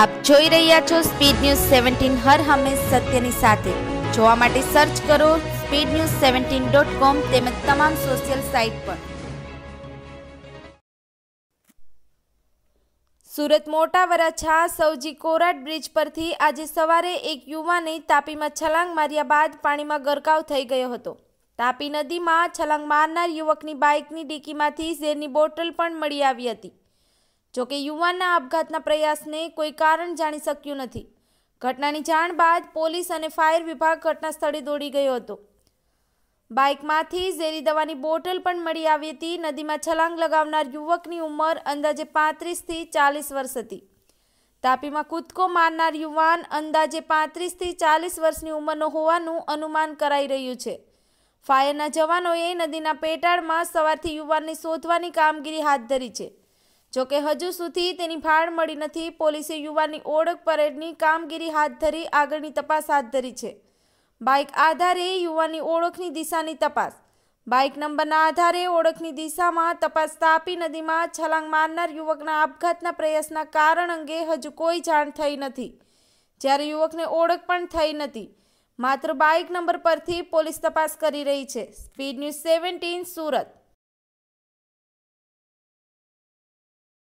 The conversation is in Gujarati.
આપ જોઈ રહ્યા છો સ્પીડ ન્યૂઝ સેવન્ટીન હર હંમેશ સત્યની સાથે જોવા માટે સર્ચ કરો speed news seventeen dot com તેમજ તમામ સોશિયલ સાઇટ પર સુરત મોટા વરાછા સૌજી કોરાટ બ્રિજ પરથી આજે સવારે એક યુવાને તાપીમાં છલાંગ માર્યા બાદ પાણીમાં ગરકાવ થઈ ગયો હતો તાપી નદીમાં છલાંગ મારનાર યુવકની બાઇકની ડીકીમાંથી ઝેરની બોટલ પણ મળી આવી હતી જોકે યુવાનના આપઘાતના પ્રયાસને કોઈ કારણ જાણી શક્યું નથી ઘટનાની જાણ બાદ પોલીસ અને ફાયર વિભાગ ઘટના સ્થળે દોડી ગયો હતો બાઇકમાંથી ઝેરી દવાની બોટલ પણ મળી આવી હતી નદીમાં છલાંગ લગાવનાર યુવકની ઉંમર અંદાજે પાંત્રીસથી ચાલીસ વર્ષ હતી તાપીમાં કૂદકો મારનાર યુવાન અંદાજે પાંત્રીસથી ચાલીસ વર્ષની ઉંમરનો હોવાનું અનુમાન કરાઈ રહ્યું છે ફાયરના જવાનોએ નદીના પેટાળમાં સવારથી યુવાનને શોધવાની કામગીરી હાથ ધરી છે જોકે હજુ સુધી તેની ફાળ મળી નથી પોલીસે યુવાનની ઓળખ પરેડની કામગીરી હાથ ધરી આગળની તપાસ હાથ ધરી છે બાઇક આધારે યુવાનની ઓળખની દિશાની તપાસ બાઇક નંબરના આધારે ઓળખની દિશામાં તપાસ તાપી નદીમાં છલાંગ મારનાર યુવકના આપઘાતના પ્રયાસના કારણ અંગે હજુ કોઈ જાણ થઈ નથી જ્યારે યુવકને ઓળખ પણ થઈ નથી માત્ર બાઇક નંબર પરથી પોલીસ તપાસ કરી રહી છે સ્પીડ ન્યૂઝ સેવન્ટીન સુરત